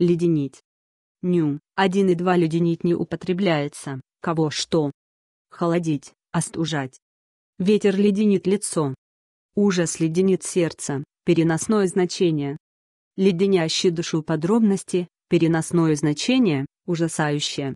леденить. Ню, Один и два леденить не употребляется, кого что. Холодить, остужать. Ветер леденит лицо. Ужас леденит сердце, переносное значение. Леденящие душу подробности, переносное значение, ужасающее.